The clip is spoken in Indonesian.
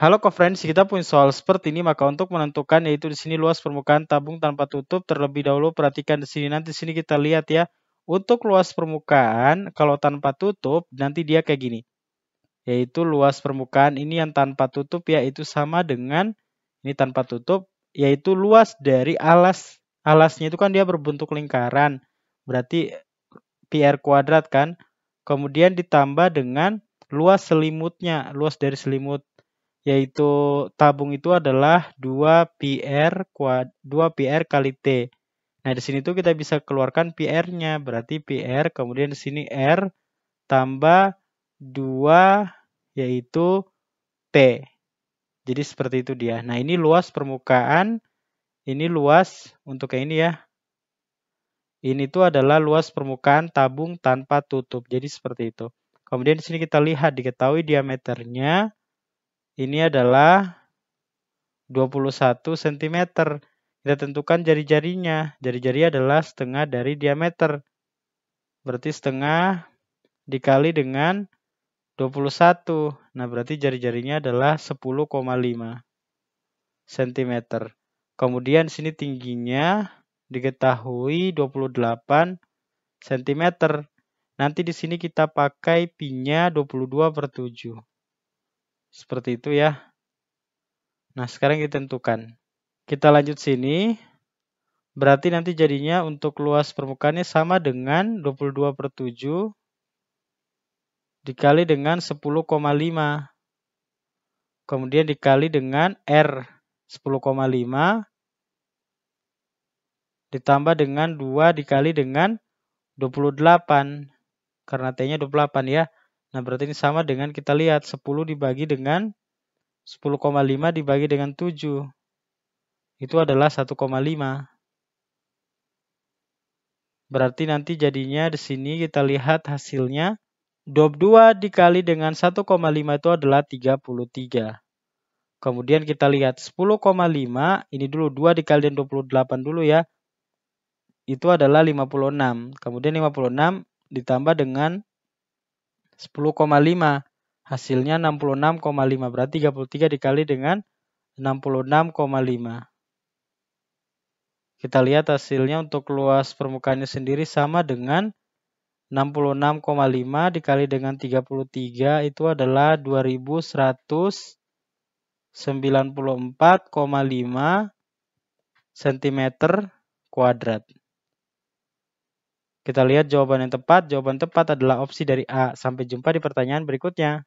Halo co-friends, kita punya soal seperti ini, maka untuk menentukan yaitu di sini luas permukaan tabung tanpa tutup, terlebih dahulu perhatikan di sini, nanti sini kita lihat ya, untuk luas permukaan, kalau tanpa tutup, nanti dia kayak gini, yaitu luas permukaan ini yang tanpa tutup yaitu sama dengan, ini tanpa tutup, yaitu luas dari alas, alasnya itu kan dia berbentuk lingkaran, berarti PR kuadrat kan, kemudian ditambah dengan luas selimutnya, luas dari selimut, yaitu tabung itu adalah 2PR kuad 2PR kali T. Nah, di sini tuh kita bisa keluarkan PR-nya, berarti PR kemudian di sini R tambah 2 yaitu T. Jadi seperti itu dia. Nah, ini luas permukaan, ini luas untuk kayak ini ya. Ini tuh adalah luas permukaan tabung tanpa tutup. Jadi seperti itu. Kemudian di sini kita lihat diketahui diameternya ini adalah 21 cm. Kita tentukan jari-jarinya. Jari-jari adalah setengah dari diameter. Berarti setengah dikali dengan 21. Nah, berarti jari-jarinya adalah 10,5 cm. Kemudian sini tingginya diketahui 28 cm. Nanti di sini kita pakai pinya 22 per 7. Seperti itu ya. Nah, sekarang kita tentukan. Kita lanjut sini. Berarti nanti jadinya untuk luas permukaannya sama dengan 22 per 7 dikali dengan 10,5. Kemudian dikali dengan R 10,5 ditambah dengan 2 dikali dengan 28. Karena T-nya 28 ya. Nah, berarti ini sama dengan kita lihat 10 dibagi dengan 10,5 dibagi dengan 7. Itu adalah 1,5. Berarti nanti jadinya di sini kita lihat hasilnya 22 dikali dengan 1,5 itu adalah 33. Kemudian kita lihat 10,5, ini dulu 2 dikali dengan 28 dulu ya. Itu adalah 56. Kemudian 56 ditambah dengan 10,5. Hasilnya 66,5. Berarti 33 dikali dengan 66,5. Kita lihat hasilnya untuk luas permukaannya sendiri sama dengan 66,5 dikali dengan 33 itu adalah 2194,5 cm kuadrat. Kita lihat jawaban yang tepat. Jawaban tepat adalah opsi dari A. Sampai jumpa di pertanyaan berikutnya.